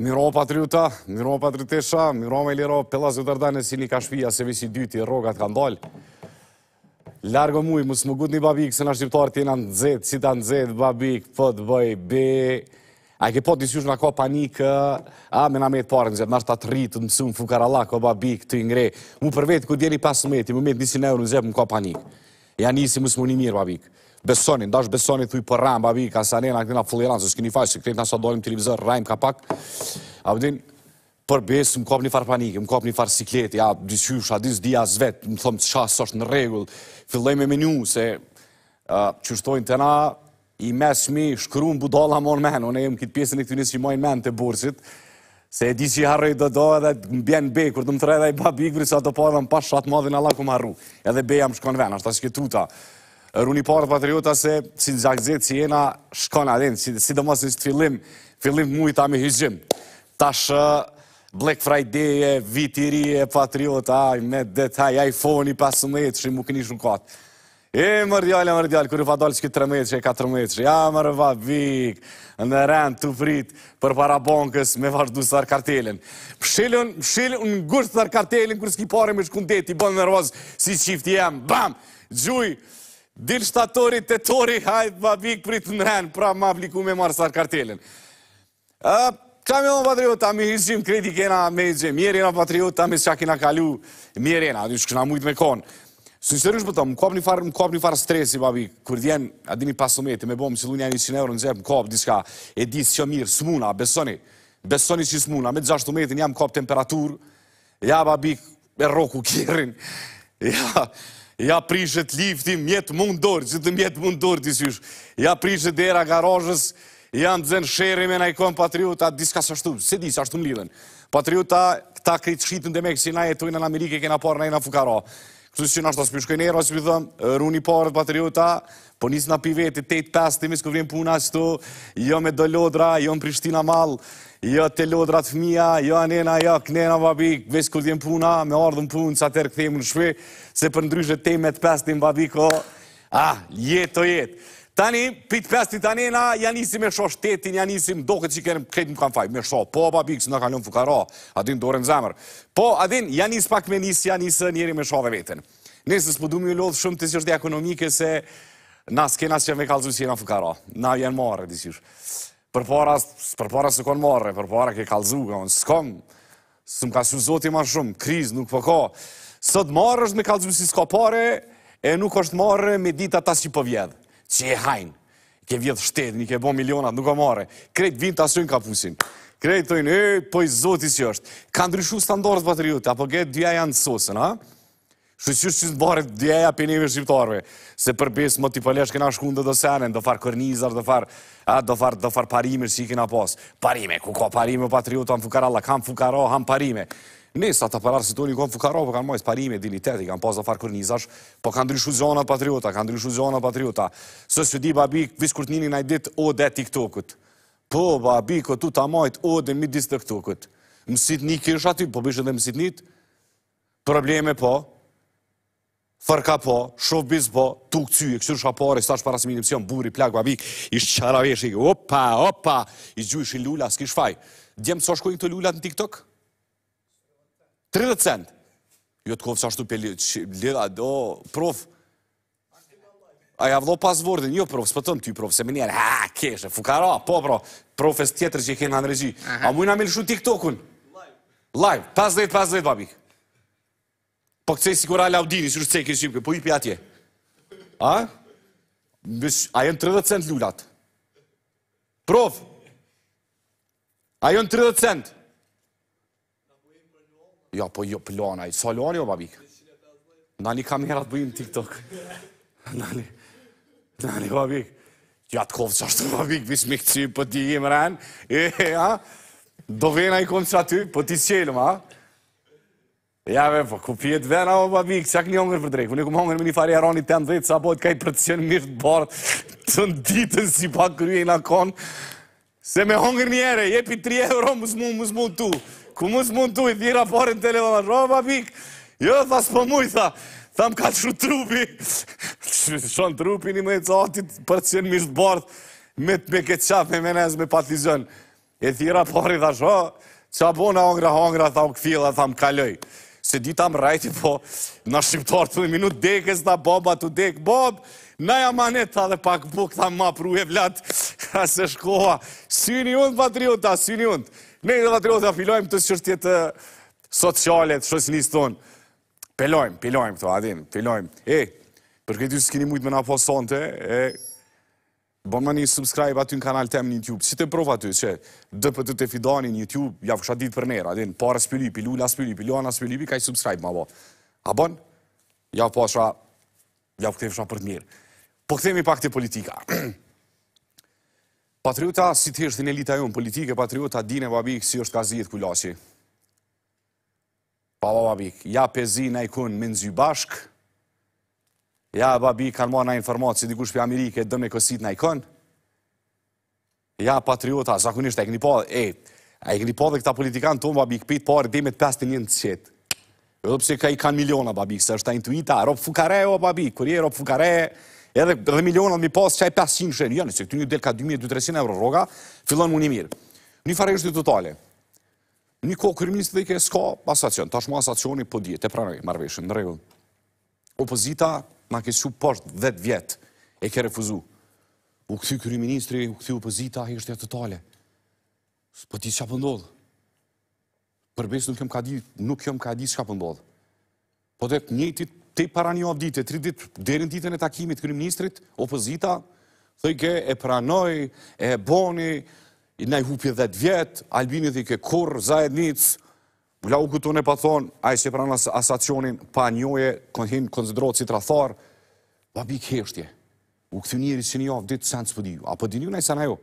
Miro Patriuta, Miro Patritesha, Miro Meliro, Pela Zotardane, si një ka shpia, se dyti, rogat ka ndalë. Largo muj, mu së më gudni babik, se në shqiptarë të në zetë, si ta në zetë, babik, pëtë, bëj, be... A ke pot një shush nga panikë, a me na me të parë në zepë, nga shta të rritë, në mësumë, fukarala, ka babik, të ingre. Mu për vetë, ku djeni pas në metë, i më metë një euro në zetë, më panikë. Ja njësi më një mirë, babik. Besonin, dash besonin, thuj për rëmë, babik, asanena, këtina fulleran, se s'kini faqë, se këtë nësa dojmë televizor, rëmë ka pak. A pëdin, për besë, më kopë një farë panikë, më kopë një farë sikleti, a, disyush, a disë dhja zvetë, më thëmë të shasë është në regullë, filloj me menu, se qështojnë të na, i mes shkru në budala mon në menë, unë e jëmë këtë pjesën e këtë njësë që i mojnë të bursit, Se e di që i harru i dodo edhe më bej, kur të më tërë edhe i babi i gri, sa të po edhe më pas shatë madhin Allah ku më harru. Edhe beja më shkon venë, ashtë ashtë këtuta. Runi Rruni patriota se si në gjakë si jena shkon adhen, si dhe mos nështë fillim, fillim mu i ta me hyzhim. Tash Black Friday e vitiri e patriota, me detaj, iPhone i pasëmlejt, shri më këni katë. E, mërë djallë, mërë djallë, kërë i fa dollë që këtë të rëmejtë që e katë ja, mërë va, vikë, në rëndë, të fritë, për para bankës, me vazhdu së kartelin. Pëshilën, pëshilën, në ngushtë së kartelin, kërë s'ki pare me shkundet, i bënë nërvazë, si qifti jam, bam, gjuj, dilë shtatori, të tori, hajtë, va, vikë, pritë në rëndë, pra ma vliku me marë së kartelin. Qa me më patriota, mi hizgjim, kredi kena me gjemë, mjerina patriota, me shakina kalu, mjerina, adi shkëna mujtë me konë, Sinësërësh përta, po më kopë një farë stresi, babi, kur djen, a dini pasë të metë, me bomë, se lu një një 100 euro në zepë, më diska, e di së që mirë, së muna, besoni, besoni që së muna, me të gjashtë jam kapë temperatur, ja, babi, e roku kjerin, ja, prishët liftin, mjetë mundorë, që të mjetë mundorë, të sysh, ja, prishet dhe era garajës, ja, në zënë na e najkon patriota, diska së shtu, se di së shtu në lidhen, patriota, ta kritë shqitën dhe me kësi na e në Amerike, kena parë në na Kështu që nështë të spyshkoj nero, që mi thëmë, runi parët patriota, po njësë në piveti, 8-5, të imi s'ko vrim puna qëtu, jo me do lodra, jo në Prishtina malë, jo të lodra të fëmija, jo anena, jo kënena, babi, veç ku dhjem puna, me ardhën punë, sa tërë këthejmë në shve, se për ndryshë të imi 5, të babi, ko, ah, jetë o jetë. Tani, pitë pesti tani, na janë isi me shosh tetin, janë isi mdoke që i kërën këtë më kanë fajtë, me shosh, po, pa, bikës, në kalon fukara, adin, dorën zemër. Po, adin, janë isi pak me nisi, janë isi njeri me shosh dhe vetën. Nesës, po, du mjë lodhë shumë të qështë dhe ekonomike se na s'kena që me kalëzun si jena fukara, na janë marre, disish. Për para së konë marre, për para ke kalëzu, s'kom, së m'ka su zoti ma shumë, kriz, nuk po ka. Sot marre është me kalëzun si s'ka pare, e nuk është marrë me dita ta që po vjedhë që e hajnë, ke vjetë shtetë, një ke bo milionat, nuk o mare, krejt vinë të asojnë kapusin, krejt e, po i zotis që është, ka ndryshu standorët patriotë, apo ke dyja janë sosën, ha? Ha? Shqyës që të barët djeja pinimi shqiptarve, se për pesë më t'i pëllesh këna shkunde dhe senen, dhe farë kërnizar, dhe farë parime që i këna posë. Parime, ku ka parime patriota, ham fukaralla, ham fukara, ham parime. Ne, sa të përarë si të një konë fukara, po kanë majtë parime, diniteti, kanë posë dhe farë kërnizash, po kanë ndryshu zonat patriota, kanë ndryshu zonat patriota. Së së di, babi, visë kur të njëni najdit, o dhe tiktokët. Po, babi, këtu të majtë, o dhe midis të këtokët. Mësit një kërsh aty, po bishë dhe mësit njët, probleme po, fërka po, shovbiz po, tuk cy, e kështër shapore, sa shpara si minimcion, buri, plak, babik, ishtë qaravesh, i opa, opa, i gju ishi lula, s'ki shfaj. Djemë, sa shkojnë këto lullat në TikTok? 30 cent. Jo të kovë sa shtu pëllit, lida, do, prof. A ja vdo pas vordin, jo prof, së pëtëm ty prof, se më njerë, ha, keshë, fukara, po pro, profes tjetër që i kena në regji. A mujna me lëshu TikTokun? Live. Live, 50, 50, babik. Po këtë se sikur alë audini, si rështë se kështë qipë, po i për atje. A? A jënë 30 cent lullat. Prof. A jënë 30 cent. Ja, po jo, plonaj. Sa lonaj, o babik? Nani kamerat bëjnë TikTok. Nani, nani, babik. Ja, të kovë qashtë, babik, vishë me këtë qipë, po ti jemë rënë. E, a? Do vena i konë që aty, po ti qelëm, A? Jave, po, ku pjetë vena, o babik, se a këni hongër për drejkë, unë e këmë hongër me një fari aroni të në dhejtë, sa bojtë ka i përcjën mirë të bërë, të në ditën si pa kryje i në konë, se me hongër një ere, jepi 3 euro, mus mu, mus mu tu, ku mus mu tu, i dhira porin të levonë, o babik, jo, tha, s'po muj, tha, tha, më ka të shru trupi, shon trupi një me të atit për të bërë, me të bërë, me menes, me patizion, se di ta më rajti po, na shqiptarë të dhe minut dekës ta boba të dekë, bob, na jam manet dhe pak buk ta ma pru e vlatë, ka se shkoha, syni unë, patriota, syni unë. ne i dhe patriota filojmë të shqirtjetë socialet, shqës një stonë, pelojmë, pelojmë, pelojmë, e, për këtë ju s'kini mujtë me na posonte, e, Bon më një subscribe aty në kanal tem një YouTube, si të provë aty, që dë për të të fidani një YouTube, ja fësha ditë për nera, adin, parë së pëllipi, lula së pëllipi, ka i subscribe ma bo. A bon? Ja fësha, ja fësha, për të mirë. Po këthemi pak të politika. Patriota, si të heshtë në elita ju në politike, patriota, dine, babik, si është ka zhjetë kulaci. Pa, babik, ja pezi në ikon, menzi bashk, Ja, babi, kanë marë nga informatë si dikush për Amerike, dëme kësit nga ikon. Ja, patriota, zakonisht, e këni po, e, e këni po dhe këta politikanë tonë, babi, këpit parë, dhe me të 51 të qetë. Edhe pëse ka i kanë miliona, babi, se është ta intuita, ropë fukare, o, babi, kur je ropë fukare, edhe dhe miliona, mi pas, qaj 500 shenë, jo, janë, se këtë një del ka 2200 euro roga, fillon më një mirë. Një fare është të totale. Një kohë kërë ministë dhe i ke s'ka asacion, tashmo asacioni, po dje, te pranoj, marveshën, në regullë. Opozita, ma ke su poshtë 10 vjetë, e ke refuzu. U këthy këri ministri, u këthy u pëzita, i është të tale. Së po ti që pëndodhë. Po Përbes nuk jëmë ka di, nuk jëmë ka di që pëndodhë. Po, po dhe të njëti, te para një avë dite, tri ditë, në ditën e takimit këri ministrit, u pëzita, thëjke e pranoj, e boni, i nëjhupje 10 vjetë, albini dhe i ke kur, zajednicë, Vla u këtune pa thonë, a i si prana asacionin pa njoje, kënë hinë konzidrojë si të ratharë, babi kështje, u këtë njëri si një avë ditë sen së pëdiju, po a pëdiju po nëjë i ajo?